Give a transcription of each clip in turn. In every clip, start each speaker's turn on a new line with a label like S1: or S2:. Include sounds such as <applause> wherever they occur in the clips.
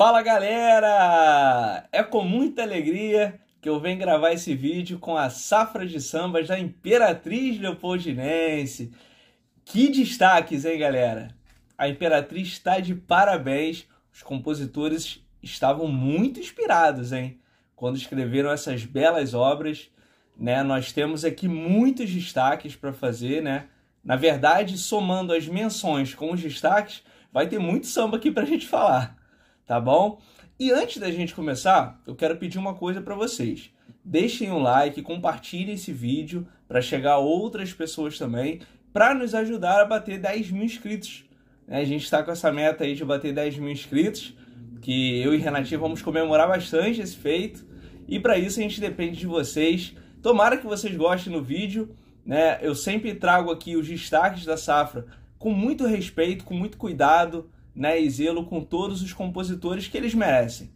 S1: Fala galera! É com muita alegria que eu venho gravar esse vídeo com a safra de sambas da Imperatriz Leopoldinense. Que destaques, hein, galera? A Imperatriz está de parabéns. Os compositores estavam muito inspirados, hein? Quando escreveram essas belas obras, né? Nós temos aqui muitos destaques para fazer, né? Na verdade, somando as menções com os destaques, vai ter muito samba aqui para a gente falar tá bom? E antes da gente começar, eu quero pedir uma coisa para vocês. Deixem um like, compartilhem esse vídeo para chegar a outras pessoas também, para nos ajudar a bater 10 mil inscritos. Né, a gente está com essa meta aí de bater 10 mil inscritos, que eu e Renatinho vamos comemorar bastante esse feito. E para isso a gente depende de vocês. Tomara que vocês gostem do vídeo. Né? Eu sempre trago aqui os destaques da safra com muito respeito, com muito cuidado, né, e zelo com todos os compositores que eles merecem.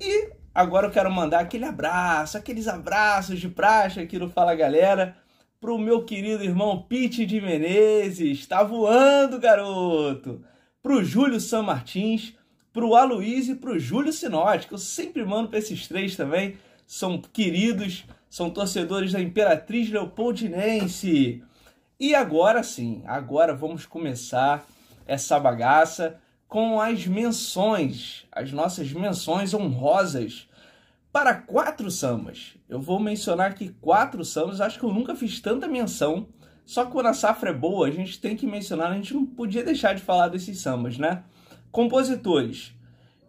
S1: E agora eu quero mandar aquele abraço, aqueles abraços de praxe aqui no Fala Galera, pro meu querido irmão Pete de Menezes, tá voando, garoto! Pro Júlio San Martins, pro Aloysio e pro Júlio Sinotti, que eu sempre mando para esses três também, são queridos, são torcedores da Imperatriz Leopoldinense. E agora sim, agora vamos começar essa bagaça com as menções, as nossas menções honrosas para quatro sambas. Eu vou mencionar aqui quatro sambas, acho que eu nunca fiz tanta menção. Só que quando a safra é boa, a gente tem que mencionar, a gente não podia deixar de falar desses sambas, né? Compositores: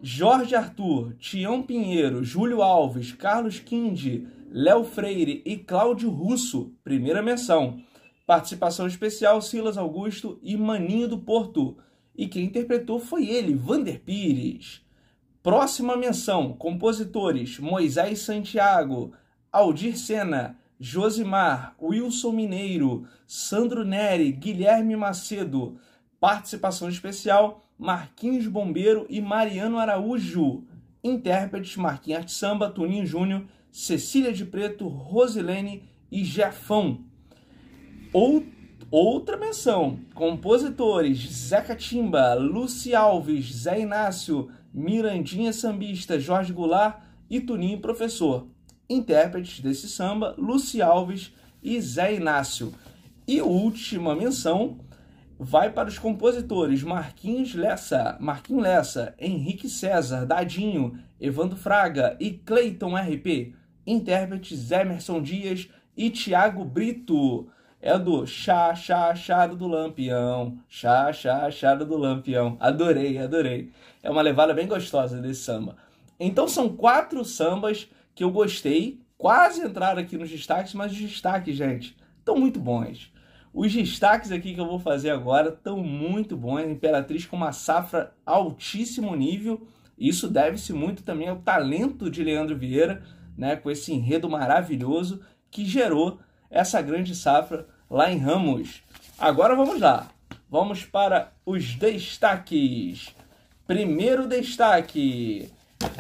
S1: Jorge Arthur, Tião Pinheiro, Júlio Alves, Carlos Quinde, Léo Freire e Cláudio Russo, primeira menção. Participação especial Silas Augusto e Maninho do Porto. E quem interpretou foi ele, Vander Pires. Próxima menção: compositores Moisés Santiago, Aldir Sena, Josimar, Wilson Mineiro, Sandro Neri, Guilherme Macedo. Participação especial: Marquinhos Bombeiro e Mariano Araújo. Intérpretes: Marquinhos Samba, Tuninho Júnior, Cecília de Preto, Rosilene e Jefão. Ou, outra menção: compositores Zé Catimba, Luci Alves, Zé Inácio, Mirandinha Sambista, Jorge Goulart e Tuninho Professor. Intérpretes desse samba: Luci Alves e Zé Inácio. E última menção vai para os compositores Marquinhos Lessa, Marquinhos Lessa, Henrique César, Dadinho, Evandro Fraga e Cleiton RP, intérpretes Emerson Dias e Tiago Brito é a do chá, chá, chá do lampião, chá, chá, chá do lampião. Adorei, adorei. É uma levada bem gostosa desse samba. Então são quatro sambas que eu gostei, quase entraram aqui nos destaques, mas os destaques, gente, estão muito bons. Os destaques aqui que eu vou fazer agora estão muito bons. Imperatriz com uma safra altíssimo nível. Isso deve-se muito também ao talento de Leandro Vieira, né, com esse enredo maravilhoso que gerou essa grande safra lá em Ramos. Agora vamos lá. Vamos para os destaques. Primeiro destaque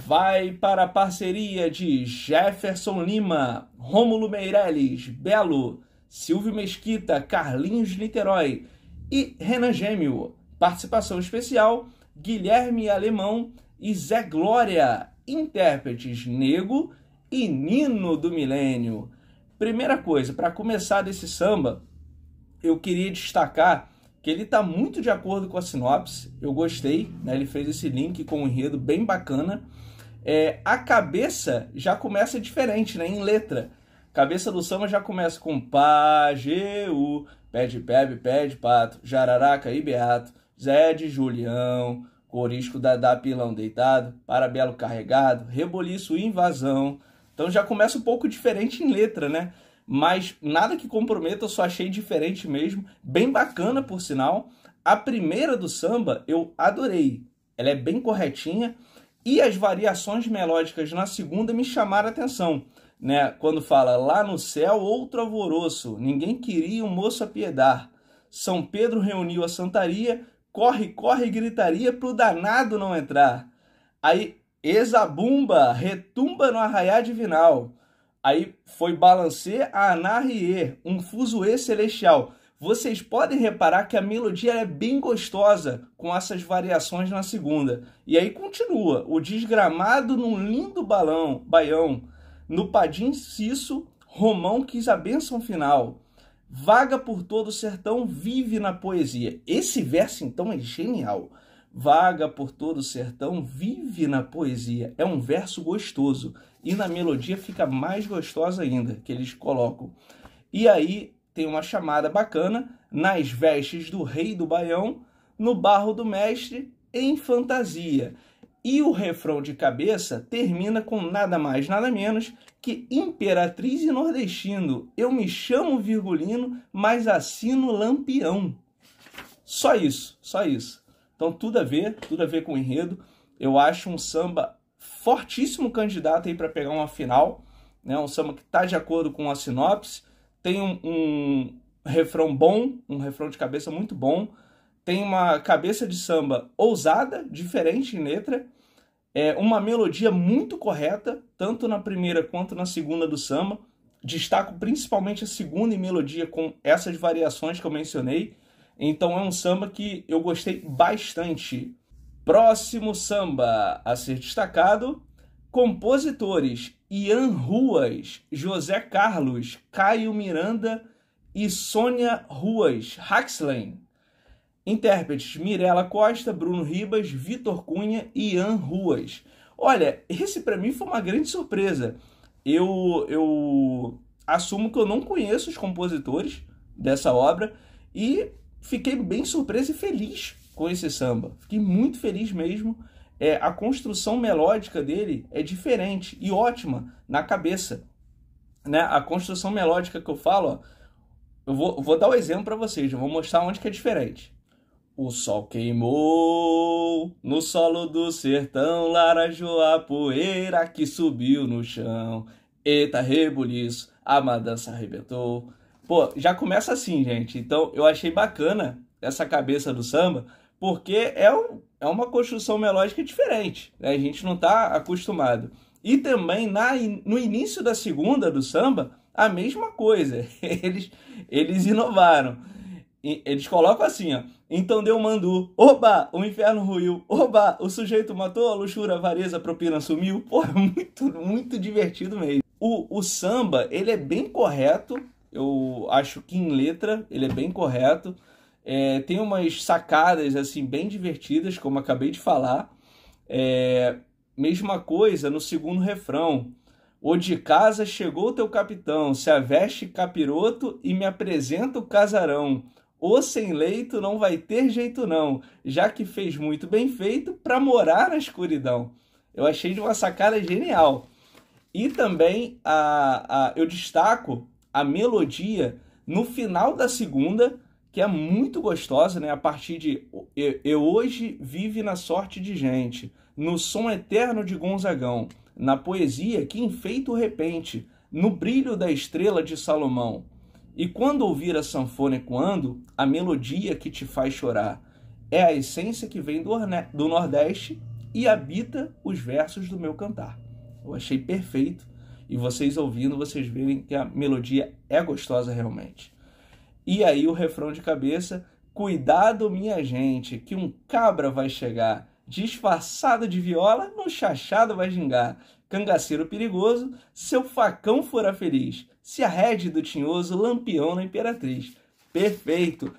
S1: vai para a parceria de Jefferson Lima, Rômulo Meirelles, Belo, Silvio Mesquita, Carlinhos Niterói e Renan Gêmeo. Participação especial: Guilherme Alemão e Zé Glória, intérpretes Nego e Nino do Milênio. Primeira coisa, para começar desse samba, eu queria destacar que ele está muito de acordo com a sinopse. Eu gostei, né? Ele fez esse link com um enredo bem bacana. É, a cabeça já começa diferente, né? Em letra. Cabeça do samba já começa com Pageu, pede, pebe, pede, pato, jararaca e beato, Zé de Julião, corisco da pilão deitado, parabelo carregado, reboliço invasão, então já começa um pouco diferente em letra, né? Mas nada que comprometa, eu só achei diferente mesmo. Bem bacana, por sinal. A primeira do samba eu adorei. Ela é bem corretinha. E as variações melódicas na segunda me chamaram a atenção. Né? Quando fala lá no céu outro alvoroço, ninguém queria um moço a piedar. São Pedro reuniu a santaria, corre, corre, gritaria pro danado não entrar. Aí Exabumba retumba no arraiá divinal. Aí foi balancê a anarrie, um fuzuê celestial. Vocês podem reparar que a melodia é bem gostosa com essas variações na segunda. E aí continua, o desgramado num lindo balão, baião. No padim cisso, Romão quis a bênção final. Vaga por todo o sertão, vive na poesia. Esse verso então é genial vaga por todo o sertão, vive na poesia. É um verso gostoso e na melodia fica mais gostosa ainda, que eles colocam. E aí tem uma chamada bacana, nas vestes do rei do Baião, no barro do mestre, em fantasia. E o refrão de cabeça termina com nada mais, nada menos que Imperatriz e Nordestino. Eu me chamo Virgulino, mas assino Lampião. Só isso, só isso. Então tudo a ver, tudo a ver com o enredo. Eu acho um samba fortíssimo candidato aí para pegar uma final, né? Um samba que está de acordo com a sinopse, tem um, um refrão bom, um refrão de cabeça muito bom, tem uma cabeça de samba ousada, diferente em letra, é uma melodia muito correta, tanto na primeira quanto na segunda do samba. Destaco principalmente a segunda em melodia com essas variações que eu mencionei. Então é um samba que eu gostei bastante. Próximo samba a ser destacado: compositores Ian Ruas, José Carlos, Caio Miranda e Sônia Ruas Haxley. Intérpretes Mirela Costa, Bruno Ribas, Vitor Cunha e Ian Ruas. Olha, esse para mim foi uma grande surpresa. Eu, eu assumo que eu não conheço os compositores dessa obra e fiquei bem surpreso e feliz com esse samba. Fiquei muito feliz mesmo. É, a construção melódica dele é diferente e ótima na cabeça. Né? A construção melódica que eu falo, ó, eu vou, vou dar o um exemplo para vocês, eu vou mostrar onde que é diferente. O sol queimou no solo do sertão, laranjou a poeira que subiu no chão. Eita rebuliço, a madança arrebentou. Pô, já começa assim, gente. Então, eu achei bacana essa cabeça do samba, porque é, um, é uma construção melódica diferente. Né? A gente não está acostumado. E também na, no início da segunda do samba, a mesma coisa. <laughs> Eles, eles inovaram. Eles colocam assim, ó. Então deu mandu. Oba, o inferno ruiu. Oba, o sujeito matou a luxura, a a propina sumiu. Pô, é muito, muito divertido mesmo. O, o samba, ele é bem correto eu acho que em letra ele é bem correto. É, tem umas sacadas assim bem divertidas, como acabei de falar. É, mesma coisa no segundo refrão. O de casa chegou teu capitão, se aveste capiroto e me apresenta o casarão. O sem leito não vai ter jeito não, já que fez muito bem feito para morar na escuridão. Eu achei de uma sacada genial. E também a, a, eu destaco a melodia no final da segunda, que é muito gostosa, né? A partir de eu, hoje vive na sorte de gente, no som eterno de Gonzagão, na poesia que enfeita o repente, no brilho da estrela de Salomão. E quando ouvir a sanfona ecoando, a melodia que te faz chorar é a essência que vem do Nordeste e habita os versos do meu cantar. Eu achei perfeito e vocês ouvindo, vocês verem que a melodia é gostosa realmente. E aí o refrão de cabeça: Cuidado, minha gente, que um cabra vai chegar. Disfarçado de viola, no chachado vai gingar. Cangaceiro perigoso, seu facão fora feliz. Se a rede do tinhoso, lampião na imperatriz. Perfeito!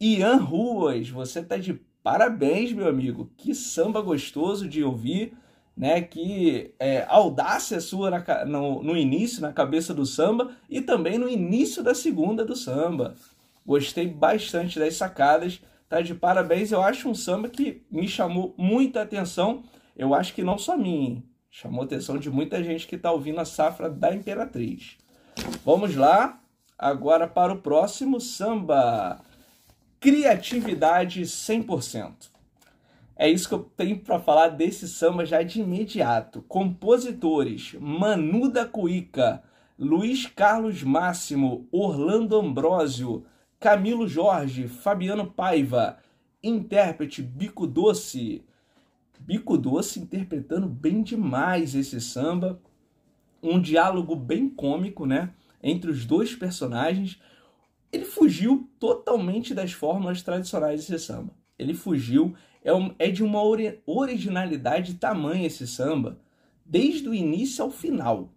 S1: Ian Ruas, você tá de parabéns, meu amigo. Que samba gostoso de ouvir né, que é, audácia sua na, no, no início, na cabeça do samba e também no início da segunda do samba. Gostei bastante das sacadas, tá de parabéns. Eu acho um samba que me chamou muita atenção. Eu acho que não só mim, chamou atenção de muita gente que está ouvindo a safra da Imperatriz. Vamos lá, agora para o próximo samba. Criatividade 100%. É isso que eu tenho para falar desse samba já de imediato. Compositores: Manu da Cuíca, Luiz Carlos Máximo, Orlando Ambrósio, Camilo Jorge, Fabiano Paiva. Intérprete Bico Doce. Bico Doce interpretando bem demais esse samba. Um diálogo bem cômico, né? Entre os dois personagens. Ele fugiu totalmente das fórmulas tradicionais desse samba. Ele fugiu é, um, é de uma originalidade tamanha esse samba, desde o início ao final.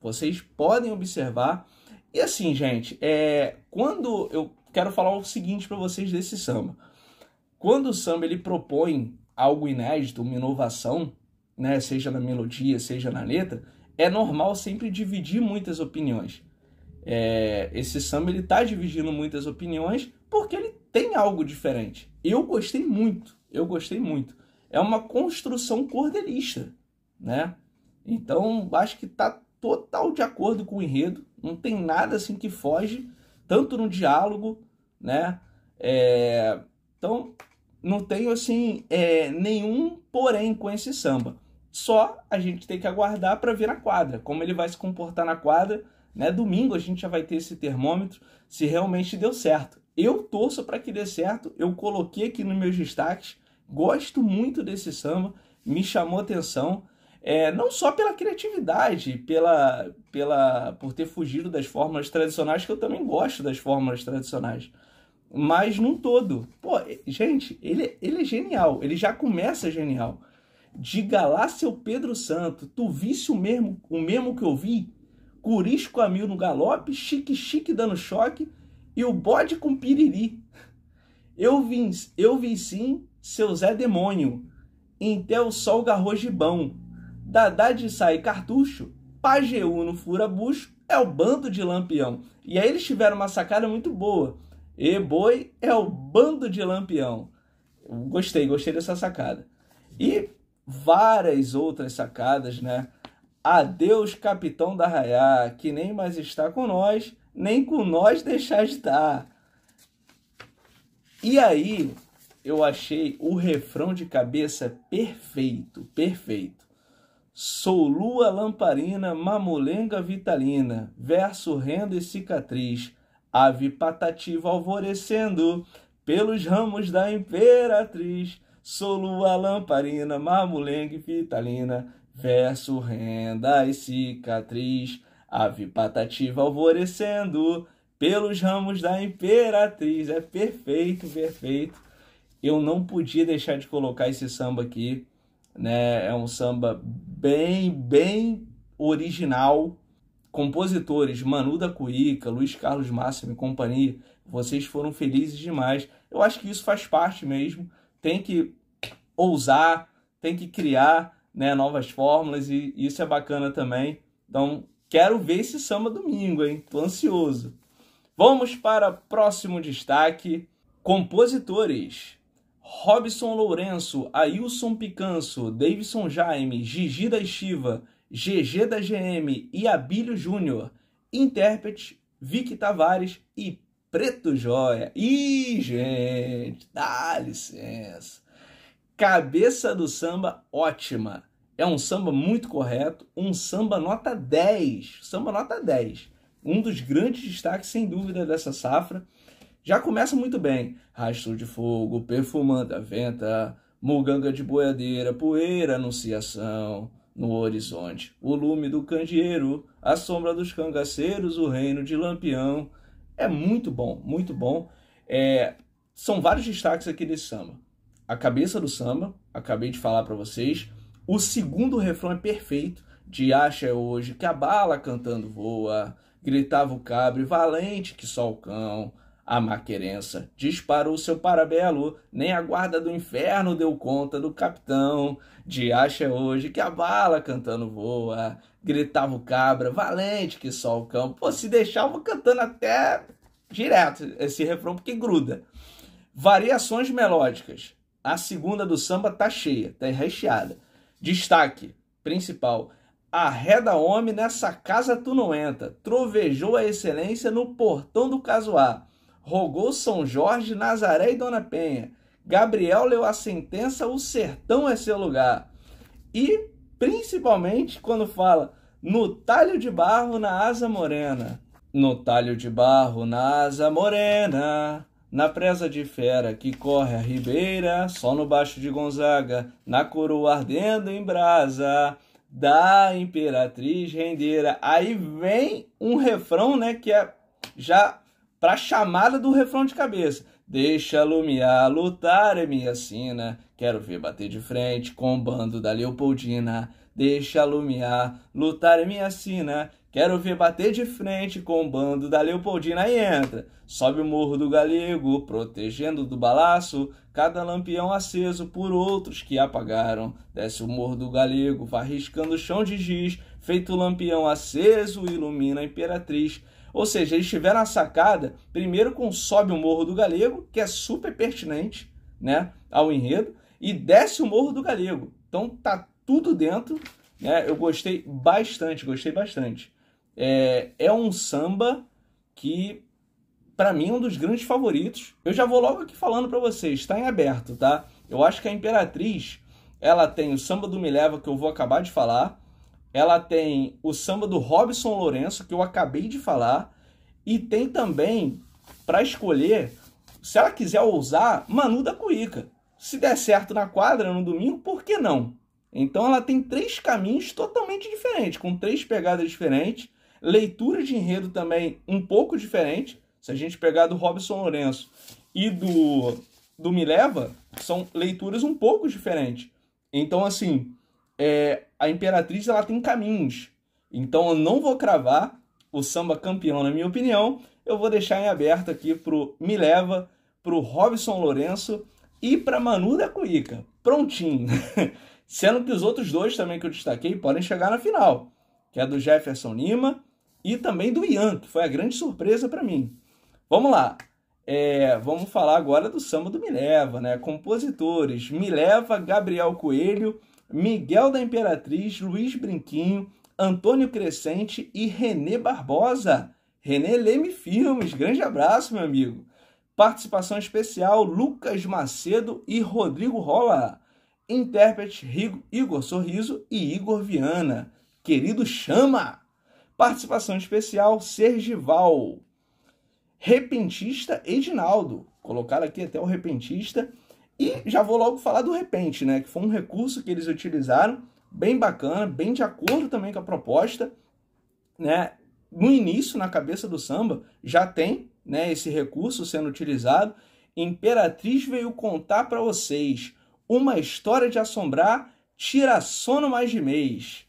S1: Vocês podem observar. E assim, gente, é, quando eu quero falar o seguinte para vocês desse samba. Quando o samba ele propõe algo inédito, uma inovação, né, seja na melodia, seja na letra, é normal sempre dividir muitas opiniões. É, esse samba ele tá dividindo muitas opiniões porque ele tem algo diferente. Eu gostei muito, eu gostei muito. É uma construção cordelista, né? Então, acho que está total de acordo com o enredo. Não tem nada assim que foge, tanto no diálogo, né? É... Então, não tenho assim é, nenhum porém com esse samba. Só a gente tem que aguardar para ver na quadra, como ele vai se comportar na quadra. Né? Domingo a gente já vai ter esse termômetro se realmente deu certo. Eu torço para que dê certo, eu coloquei aqui nos meus destaques, gosto muito desse samba, me chamou atenção, é, não só pela criatividade, pela, pela por ter fugido das formas tradicionais, que eu também gosto das formas tradicionais, mas num todo. Pô, gente, ele, ele é genial, ele já começa genial. Diga lá, seu Pedro Santo, tu visse o mesmo, o mesmo que eu vi? Curisco a mil no galope, chique-chique dando choque, e o bode com piriri. Eu vim, eu vim sim, seu Zé Demônio, em então o sol garrojibão. Dadá de sai cartucho, Pajeú no fura bucho é o bando de lampião. E aí eles tiveram uma sacada muito boa. E boi é o bando de lampião. Gostei, gostei dessa sacada. E várias outras sacadas, né? Adeus, capitão da Raiá, que nem mais está com nós nem com nós deixar de estar. E aí, eu achei o refrão de cabeça perfeito, perfeito. Sou lua lamparina, mamulenga vitalina, verso renda e cicatriz, ave patativa alvorecendo pelos ramos da imperatriz. Sou lua lamparina, mamulenga e vitalina, verso renda e cicatriz, Ave patativa alvorecendo pelos ramos da Imperatriz. É perfeito, perfeito. Eu não podia deixar de colocar esse samba aqui, né? É um samba bem, bem original. Compositores Manu da Cuíca, Luiz Carlos Máximo e companhia, vocês foram felizes demais. Eu acho que isso faz parte mesmo. Tem que ousar, tem que criar né, novas fórmulas e isso é bacana também. Então, Quero ver esse samba domingo, hein? Tô ansioso. Vamos para próximo destaque: compositores. Robson Lourenço, Ailson Picanso, Davidson Jaime, Gigi da Estiva, GG da GM e Abílio Júnior. Intérprete, Vicky Tavares e Preto Joia. Ih, gente, dá licença. Cabeça do samba ótima. É um samba muito correto, um samba nota 10, samba nota 10. Um dos grandes destaques, sem dúvida, dessa safra. Já começa muito bem. Rastro de fogo, perfumando a venta, muganga de boiadeira, poeira, anunciação no horizonte. O lume do candeeiro, a sombra dos cangaceiros, o reino de Lampião. É muito bom, muito bom. É, são vários destaques aqui desse samba. A cabeça do samba, acabei de falar para vocês. O segundo refrão é perfeito, de acha é hoje que a bala cantando voa, gritava o cabre valente que só o cão. A maquerença disparou seu parabelo, nem a guarda do inferno deu conta do capitão. De acha hoje que a bala cantando voa, gritava o cabra, valente que só o cão. Pô, se deixar eu vou cantando até direto esse refrão porque gruda. Variações melódicas. A segunda do samba tá cheia, tá recheada. Destaque principal: arreda homem nessa casa tu não entra. Trovejou a excelência no portão do casuá. Rogou São Jorge, Nazaré e Dona Penha. Gabriel leu a sentença, o sertão é seu lugar. E, principalmente, quando fala no talho de barro na asa morena. No talho de barro na asa morena, na presa de fera que corre a ribeira, só no baixo de Gonzaga, na coroa ardendo em brasa da imperatriz rendeira. Aí vem um refrão, né, que é já pra chamada do refrão de cabeça. Deixa lumiar, lutar é minha sina, quero ver bater de frente com o bando da Leopoldina. Deixa lumiar, lutar é minha sina, Quero ver bater de frente com o bando da Leopoldina e entra. Sobe o morro do galego, protegendo do balaço, cada lampião aceso por outros que apagaram. Desce o morro do galego, vai riscando o chão de giz, feito o lampião aceso, ilumina a imperatriz. Ou seja, eles tiveram a sacada, primeiro com Sobe o Morro do Galego, que é super pertinente né, ao enredo, e Desce o Morro do Galego. Então tá tudo dentro, né? Eu gostei bastante, gostei bastante. É, é um samba que, para mim, é um dos grandes favoritos. Eu já vou logo aqui falando para vocês, está em aberto, tá? Eu acho que a Imperatriz, ela tem o samba do Me Leva, que eu vou acabar de falar. Ela tem o samba do Robson Lourenço, que eu acabei de falar. E tem também, para escolher, se ela quiser ousar, Manu da Cuíca. Se der certo na quadra no domingo, por que não? Então ela tem três caminhos totalmente diferentes, com três pegadas diferentes. Leitura de enredo também um pouco diferente. Se a gente pegar do Robson Lourenço e do, do Mileva, são leituras um pouco diferentes. Então, assim, é, a Imperatriz ela tem caminhos. Então, eu não vou cravar o samba campeão, na minha opinião. Eu vou deixar em aberto aqui pro Mileva, pro Robson Lourenço e para Manu da Cuica. Prontinho. <laughs> Sendo que os outros dois também que eu destaquei podem chegar na final que é do Jefferson Lima, e também do Ian, que foi a grande surpresa para mim. Vamos lá. É, vamos falar agora do samba do Mileva, né? Compositores: Mileva, Gabriel Coelho, Miguel da Imperatriz, Luiz Brinquinho, Antônio Crescente e Renê Barbosa. Renê Leme Filmes, grande abraço, meu amigo. Participação especial: Lucas Macedo e Rodrigo Rola. Intérprete Igor Sorriso e Igor Viana. Querido Chama. Participação especial Sergival. Repentista Edinaldo. Colocar aqui até o repentista. E já vou logo falar do repente, né? Que foi um recurso que eles utilizaram, bem bacana, bem de acordo também com a proposta, né? No início, na cabeça do samba, já tem, né, esse recurso sendo utilizado. Imperatriz veio contar para vocês uma história de assombrar, tira sono mais de mês.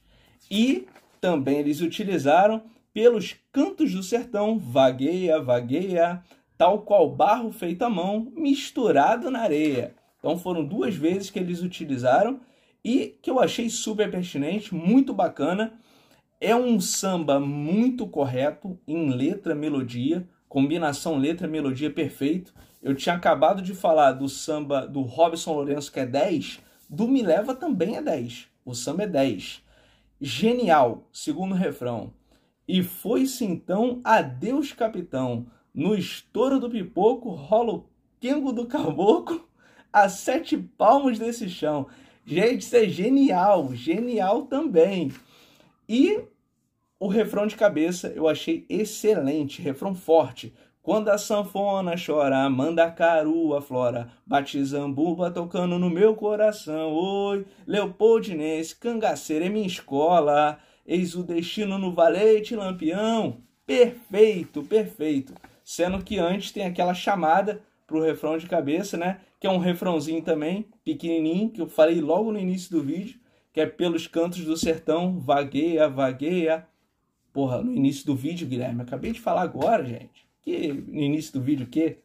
S1: E também eles utilizaram pelos cantos do sertão, vagueia, vagueia, tal qual barro feito à mão, misturado na areia. Então foram duas vezes que eles utilizaram e que eu achei super pertinente, muito bacana. É um samba muito correto em letra melodia, combinação letra melodia perfeito. Eu tinha acabado de falar do samba do Robson Lourenço que é 10, do Me Leva também é 10. O samba é 10 genial, segundo o refrão. E foi-se então adeus, capitão. No estouro do pipoco rola o quengo do caboclo a sete palmos desse chão. Gente, isso é genial, genial também. E o refrão de cabeça eu achei excelente, refrão forte. Quando a sanfona chora, manda carua, flora, bate zambuba tocando no meu coração. Oi, Leopoldinense, cangaceiro é minha escola, eis o destino no valete lampião. Perfeito, perfeito. Sendo que antes tem aquela chamada pro refrão de cabeça, né? Que é um refrãozinho também, pequenininho, que eu falei logo no início do vídeo, que é pelos cantos do sertão, vagueia, vagueia. Porra, no início do vídeo, Guilherme, acabei de falar agora, gente. Que no início do vídeo que?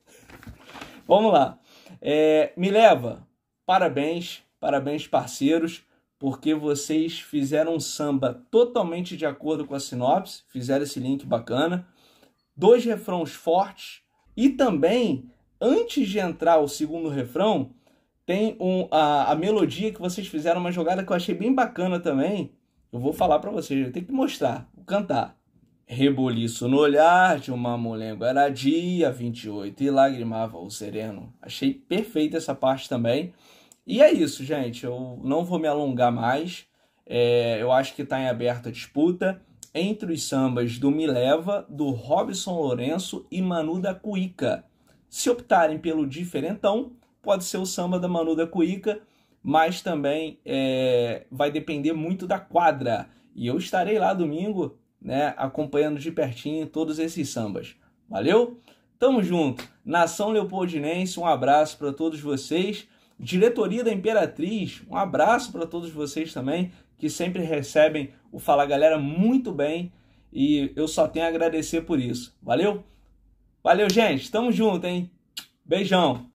S1: Vamos lá. É, me leva. Parabéns, parabéns parceiros, porque vocês fizeram um samba totalmente de acordo com a sinopse, fizeram esse link bacana, dois refrões fortes e também antes de entrar o segundo refrão tem um, a, a melodia que vocês fizeram uma jogada que eu achei bem bacana também. Eu vou falar para vocês, eu tenho que mostrar, vou cantar. Reboliço no olhar de uma molengo era dia 28 e lagrimava o sereno. Achei perfeita essa parte também. E é isso, gente. Eu não vou me alongar mais. É, eu acho que está em aberta disputa entre os sambas do Mileva, do Robson Lourenço e Manu da Cuíca. Se optarem pelo diferentão, pode ser o samba da Manu da Cuíca, mas também é, vai depender muito da quadra. E eu estarei lá domingo né, acompanhando de pertinho todos esses sambas. Valeu? Tamo junto. Nação Leopoldinense, um abraço para todos vocês. Diretoria da Imperatriz, um abraço para todos vocês também, que sempre recebem o Fala Galera muito bem e eu só tenho a agradecer por isso. Valeu? Valeu, gente. Tamo junto, hein? Beijão.